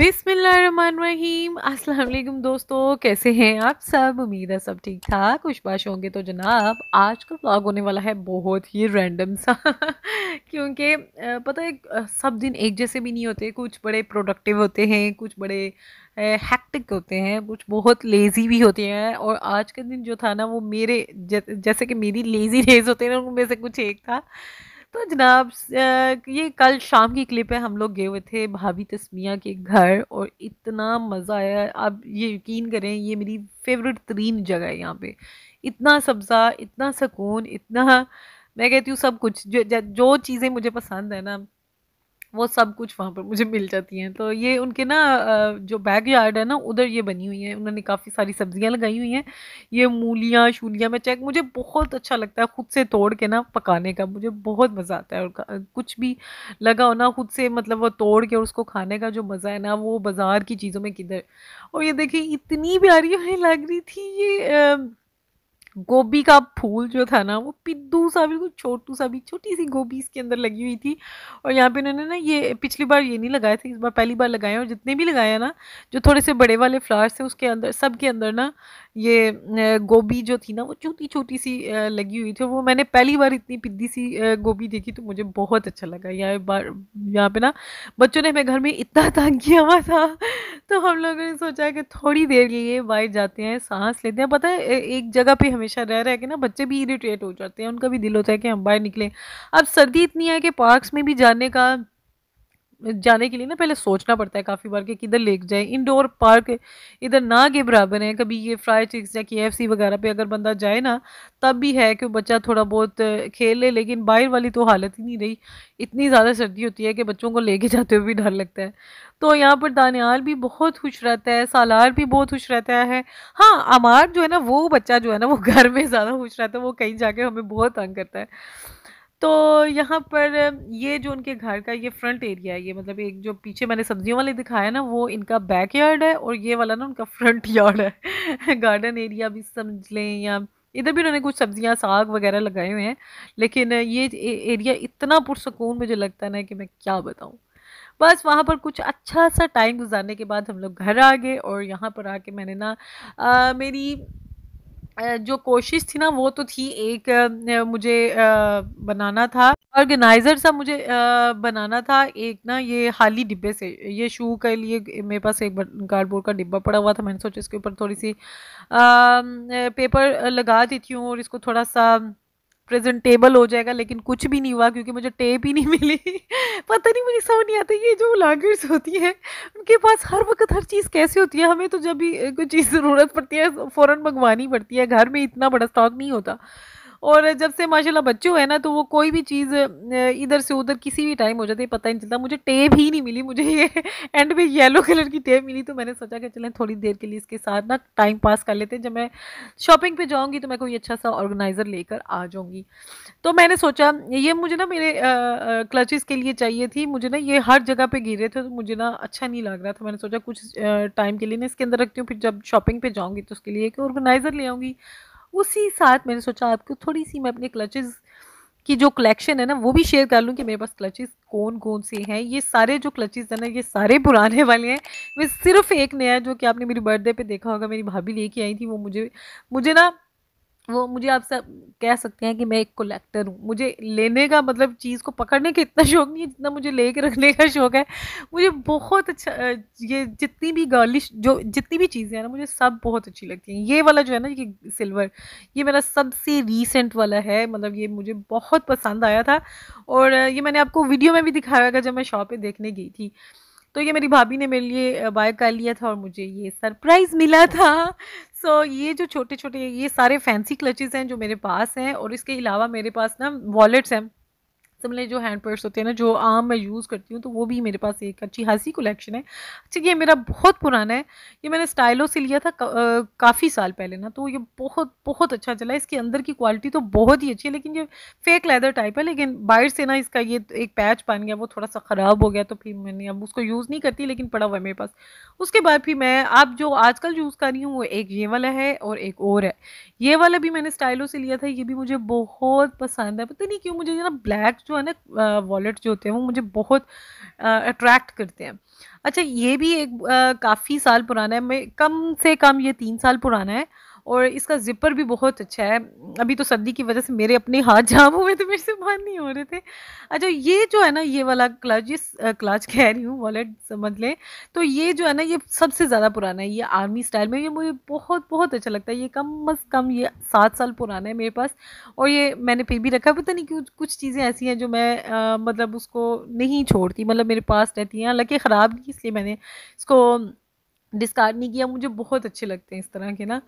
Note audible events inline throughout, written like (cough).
रहीम असलम दोस्तों कैसे हैं आप सब उम्मीद है सब ठीक ठाक कुछ बात होंगे तो जनाब आज का व्लॉग होने वाला है बहुत ही रैंडम सा (laughs) क्योंकि पता है सब दिन एक जैसे भी नहीं होते कुछ बड़े प्रोडक्टिव होते हैं कुछ बड़े हैक्टिक होते हैं कुछ बहुत लेज़ी भी होते हैं और आज का दिन जो था ना वो मेरे जैसे कि मेरी लेज़ी डेज होते हैं उनमें से कुछ एक था तो जनाब ये कल शाम की क्लिप है हम लोग गए हुए थे भाभी तस्मिया के घर और इतना मज़ा आया आप ये यकीन करें ये मेरी फेवरेट तरीन जगह है यहाँ पे इतना सब्ज़ा इतना सुकून इतना मैं कहती हूँ सब कुछ जो, जो चीज़ें मुझे पसंद है ना वो सब कुछ वहाँ पर मुझे मिल जाती हैं तो ये उनके ना जो बैक यार्ड है ना उधर ये बनी हुई है उन्होंने काफ़ी सारी सब्जियाँ लगाई हुई हैं ये मूलियाँ शूलियाँ मैं चेक मुझे बहुत अच्छा लगता है ख़ुद से तोड़ के ना पकाने का मुझे बहुत मज़ा आता है और कुछ भी लगा हो ना खुद से मतलब वो तोड़ के और उसको खाने का जो मज़ा है ना वो बाज़ार की चीज़ों में किधर और ये देखिए इतनी प्यारी हमें लग रही थी ये आ, गोभी का फूल जो था ना वो पिद्दू सा बिल्कुल छोटू सा भी छोटी सी गोभी इसके अंदर लगी हुई थी और यहाँ पे इन्होंने ना ये पिछली बार ये नहीं लगाए थे इस बार पहली बार लगाए और जितने भी लगाया ना जो थोड़े से बड़े वाले फ्लावर्स थे उसके अंदर सब के अंदर ना ये गोभी जो थी ना वो छोटी छोटी सी लगी हुई थी वो मैंने पहली बार इतनी पिद्दी सी गोभी देखी तो मुझे बहुत अच्छा लगा यहाँ बार यहाँ पे ना बच्चों ने हमें घर में इतना (laughs) तंग किया हुआ था तो हम लोगों ने सोचा कि थोड़ी देर के लिए बाहर जाते हैं सांस लेते हैं पता है एक जगह पे हमेशा रह रहे कि ना बच्चे भी इरीटेट हो जाते हैं उनका भी दिल होता है कि हम बाहर निकलें अब सर्दी इतनी है कि पार्कस में भी जाने का जाने के लिए ना पहले सोचना पड़ता है काफ़ी बार कि किधर ले जाए इंडोर पार्क इधर ना के बराबर है कभी ये फ्राई चिक्स या के एफ वगैरह पे अगर बंदा जाए ना तब भी है कि बच्चा थोड़ा बहुत खेल ले लेकिन बाहर वाली तो हालत ही नहीं रही इतनी ज़्यादा सर्दी होती है कि बच्चों को लेके जाते हुए भी डर लगता है तो यहाँ पर दानियाल भी बहुत खुश रहता है सालार भी बहुत खुश रहता है हाँ अमार जो है ना वो बच्चा जो है ना वो घर में ज़्यादा खुश रहता है वो कहीं जाके हमें बहुत तंग करता है तो यहाँ पर ये जो उनके घर का ये फ्रंट एरिया है ये मतलब एक जो पीछे मैंने सब्जियों वाले दिखाया ना वो इनका बैक यार्ड है और ये वाला ना उनका फ्रंट यार्ड है गार्डन (laughs) एरिया भी समझ लें या इधर भी उन्होंने कुछ सब्जियां साग वगैरह लगाए हुए हैं लेकिन ये एरिया इतना पुरसकून मुझे लगता ना कि मैं क्या बताऊँ बस वहाँ पर कुछ अच्छा सा टाइम गुजारने के बाद हम लोग घर आ गए और यहाँ पर आके मैंने ना मेरी जो कोशिश थी ना वो तो थी एक मुझे बनाना था ऑर्गेनाइज़र सा मुझे बनाना था एक ना ये हाली डिब्बे से ये शू के लिए मेरे पास एक कार्डबोर्ड का डिब्बा पड़ा हुआ था मैंने सोचा इसके ऊपर थोड़ी सी पेपर लगा देती हूँ और इसको थोड़ा सा प्रेजेंटेबल हो जाएगा लेकिन कुछ भी नहीं हुआ क्योंकि मुझे टेप ही नहीं मिली (laughs) पता नहीं मुझे समझ नहीं आता ये जो लागर्स होती हैं उनके पास हर वक्त हर चीज़ कैसे होती है हमें तो जब भी कोई चीज़ ज़रूरत पड़ती है फ़ौरन मंगवानी पड़ती है घर में इतना बड़ा स्टॉक नहीं होता और जब से माशाल्लाह बच्चे हुए ना तो वो कोई भी चीज़ इधर से उधर किसी भी टाइम हो जाती है पता ही नहीं चलता मुझे टेप ही नहीं मिली मुझे ये एंड (laughs) में येलो कलर की टेप मिली तो मैंने सोचा कि चलें थोड़ी देर के लिए इसके साथ ना टाइम पास कर लेते हैं जब मैं शॉपिंग पर जाऊँगी तो मैं कोई अच्छा सा ऑर्गेनाइज़र लेकर आ जाऊँगी तो मैंने सोचा ये मुझे ना मेरे क्लचेस के लिए चाहिए थी मुझे ना ये हर जगह पर गिरे थे तो मुझे ना अच्छा नहीं लग रहा था मैंने सोचा कुछ टाइम के लिए ना इसके अंदर रखती हूँ फिर जब शॉपिंग पर जाऊँगी तो उसके लिए एक ऑर्गेनाइज़र ले आऊँगी उसी साथ मैंने सोचा आपको थोड़ी सी मैं अपने क्लचेज़ की जो कलेक्शन है ना वो भी शेयर कर लूँ कि मेरे पास क्लचेस कौन कौन से हैं ये सारे जो क्लचेस हैं ना ये सारे पुराने (laughs) वाले हैं मैं सिर्फ एक नया जो कि आपने मेरी बर्थडे पे देखा होगा मेरी भाभी लेके आई थी वो मुझे मुझे ना वो मुझे आप सब कह सकते हैं कि मैं एक कलेक्टर हूँ मुझे लेने का मतलब चीज़ को पकड़ने का इतना शौक नहीं है जितना मुझे ले कर रखने का शौक है मुझे बहुत अच्छा ये जितनी भी गर्लिश जो जितनी भी चीज़ें हैं ना मुझे सब बहुत अच्छी लगती हैं ये वाला जो है ना ये सिल्वर ये मेरा सबसे रीसेंट वाला है मतलब ये मुझे बहुत पसंद आया था और ये मैंने आपको वीडियो में भी दिखाया था जब मैं शॉप पर देखने गई थी तो ये मेरी भाभी ने मेरे लिए बाय कर लिया था और मुझे ये सरप्राइज़ मिला था सो so, ये जो छोटे छोटे ये सारे फैंसी क्लचेज़ हैं जो मेरे पास हैं और इसके अलावा मेरे पास ना वॉलेट्स हैं सिमिलर जो हैंड पर्स होते हैं ना जो आम मैं यूज़ करती हूँ तो वो भी मेरे पास एक अच्छी हंसी कलेक्शन है अच्छा ये मेरा बहुत पुराना है ये मैंने स्टाइलो से लिया था का, काफ़ी साल पहले ना तो ये बहुत बहुत अच्छा चला इसके अंदर की क्वालिटी तो बहुत ही अच्छी है लेकिन ये फेक लेदर टाइप है लेकिन बाहर से ना इसका ये एक पैच बन गया वो थोड़ा सा ख़राब हो गया तो फिर मैंने अब उसको यूज़ नहीं करती लेकिन पड़ा हुआ है मेरे पास उसके बाद फिर मैं आप जो आजकल यूज़ कर रही हूँ वो एक ये वाला है और एक और है ये वाला भी मैंने स्टाइलो से लिया था ये भी मुझे बहुत पसंद है पता नहीं क्यों मुझे ना ब्लैक जो है ना वॉलेट जो होते हैं वो मुझे बहुत अट्रैक्ट करते हैं अच्छा ये भी एक काफ़ी साल पुराना है मैं कम से कम ये तीन साल पुराना है और इसका ज़िपर भी बहुत अच्छा है अभी तो सर्दी की वजह से मेरे अपने हाथ जाम हुए थे मेरे से बाहर नहीं हो रहे थे अच्छा ये जो है ना ये वाला क्लच इस क्लच कह रही हूँ वॉलेट समझ लें तो ये जो है ना ये सबसे ज़्यादा पुराना है ये आर्मी स्टाइल में ये मुझे बहुत बहुत अच्छा लगता है ये कम अज़ कम ये सात साल पुराना है मेरे पास और ये मैंने फिर भी रखा पता नहीं क्यों कुछ चीज़ें ऐसी हैं जो मैं आ, मतलब उसको नहीं छोड़ती मतलब मेरे पास रहती हैं हालांकि ख़राब नहीं इसलिए मैंने इसको डिस्कार्ड नहीं किया मुझे बहुत अच्छे लगते हैं इस तरह के ना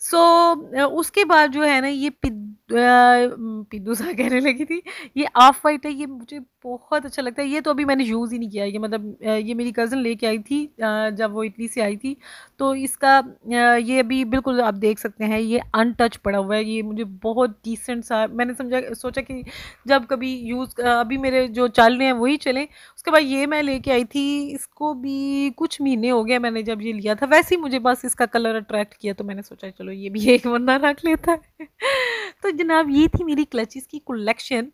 सो so, उसके बाद जो है ना ये पिद्दू सा कहने लगी थी ये ऑफ वाइट है ये मुझे बहुत अच्छा लगता है ये तो अभी मैंने यूज़ ही नहीं किया ये मतलब ये मेरी कज़न लेके आई थी जब वो इटली से आई थी तो इसका ये अभी बिल्कुल आप देख सकते हैं ये अनटच पड़ा हुआ है ये मुझे बहुत डिसेंट सा मैंने समझा सोचा कि जब कभी यूज़ अभी मेरे जो चल रहे हैं वही चलें उसके बाद ये मैं लेके आई थी इसको भी कुछ महीने हो गए मैंने जब ये लिया था वैसे ही मुझे बस इसका कलर अट्रैक्ट किया तो मैंने सोचा चलो ये भी (laughs) एक बंदा रख लेता है तो जनाब ये थी मेरी क्लचेस की कलेक्शन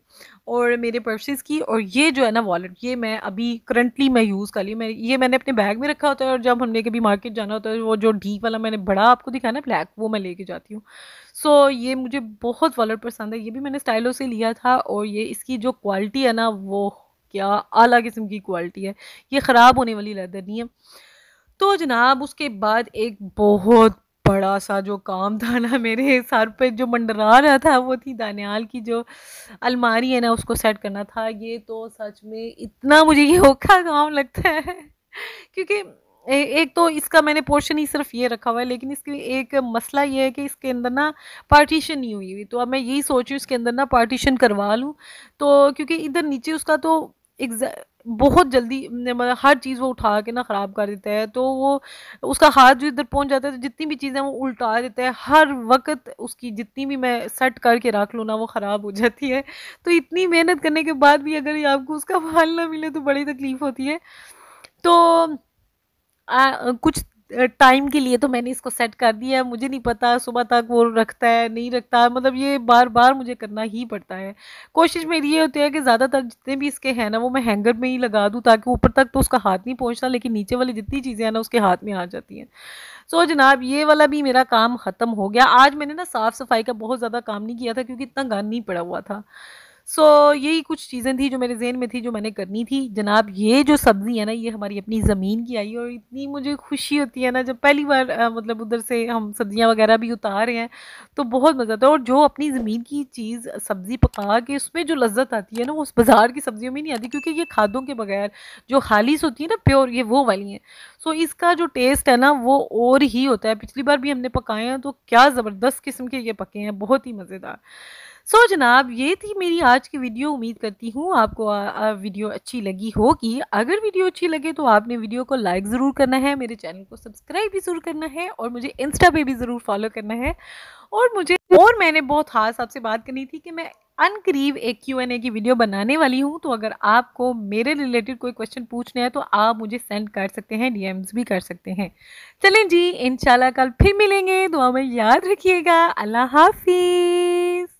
और मेरे पर्सेस की और ये जो है ना वॉलेट ये मैं अभी करंटली मैं यूज़ कर ली मैं ये मैंने अपने बैग में रखा होता है और जब हमने कभी मार्केट जाना होता है वो जो डीप वाला मैंने बड़ा आपको दिखाया ना ब्लैक वो मैं लेके जाती हूँ सो so, ये मुझे बहुत वॉलेट पसंद है ये भी मैंने स्टाइलों से लिया था और ये इसकी जो क्वालिटी है ना वो क्या आला किस्म की क्वालिटी है ये ख़राब होने वाली लेदर नहीं है तो जनाब उसके बाद एक बहुत बड़ा सा जो काम था ना मेरे सर पे जो मंडरा रहा था वो थी दानियाल की जो अलमारी है ना उसको सेट करना था ये तो सच में इतना मुझे ये औखा काम लगता है क्योंकि एक तो इसका मैंने पोर्शन ही सिर्फ ये रखा हुआ है लेकिन इसके एक मसला ये है कि इसके अंदर ना पार्टीशन नहीं हुई हुई तो अब मैं यही सोच रही हूँ इसके अंदर ना पार्टीशन करवा लूँ तो क्योंकि इधर नीचे उसका तो बहुत जल्दी मतलब हर चीज़ वो उठा के ना ख़राब कर देता है तो वो उसका हाथ जो इधर पहुंच जाता है तो जितनी भी चीज़ें वो उल्टा देता है हर वक्त उसकी जितनी भी मैं सेट करके रख लूँ ना वो ख़राब हो जाती है तो इतनी मेहनत करने के बाद भी अगर आपको उसका फल (laughs) ना मिले तो बड़ी तकलीफ़ होती है तो आ, कुछ टाइम के लिए तो मैंने इसको सेट कर दिया है मुझे नहीं पता सुबह तक वो रखता है नहीं रखता है मतलब ये बार बार मुझे करना ही पड़ता है कोशिश मेरी ये होती है कि ज़्यादातर जितने भी इसके हैं ना वो मैं हैंगर में ही लगा दूँ ताकि ऊपर तक तो उसका हाथ नहीं पहुँचता लेकिन नीचे वाली जितनी चीज़ें हैं ना उसके हाथ में आ जाती हैं सो so, जनाब ये वाला भी मेरा काम ख़त्म हो गया आज मैंने ना साफ़ सफाई का बहुत ज़्यादा काम नहीं किया था क्योंकि इतना गान नहीं पड़ा हुआ था सो so, यही कुछ चीज़ें थी जो मेरे जहन में थी जो मैंने करनी थी जनाब ये जो सब्ज़ी है ना ये हमारी अपनी ज़मीन की आई और इतनी मुझे खुशी होती है ना जब पहली बार आ, मतलब उधर से हम सब्ज़ियाँ वगैरह भी उतार रहे हैं तो बहुत मज़ा आता है और जो अपनी ज़मीन की चीज़ सब्ज़ी पका के उसमें जो लज्जत आती है ना वो उस बाज़ार की सब्ज़ियों में नहीं आती क्योंकि ये खादों के बगैर जो खालिश होती है ना प्योर ये वो वाली हैं सो इसका जो टेस्ट है ना वो और ही होता है पिछली बार भी हमने पकाए हैं तो क्या ज़बरदस्त किस्म के ये पके हैं बहुत ही मज़ेदार सो so, जनाब ये थी मेरी आज की वीडियो उम्मीद करती हूँ आपको आ, आ, वीडियो अच्छी लगी होगी अगर वीडियो अच्छी लगे तो आपने वीडियो को लाइक ज़रूर करना है मेरे चैनल को सब्सक्राइब भी ज़रूर करना है और मुझे इंस्टा पे भी ज़रूर फॉलो करना है और मुझे और मैंने बहुत खास आपसे बात करनी थी कि मैं अनकरीब एक क्यू एन ए की वीडियो बनाने वाली हूँ तो अगर आपको मेरे रिलेटेड कोई क्वेश्चन पूछने हैं तो आप मुझे सेंड कर सकते हैं एम्स भी कर सकते हैं चलें जी इंशाल्लाह कल फिर मिलेंगे दुआ में याद रखिएगा अल्लाह हाफिज़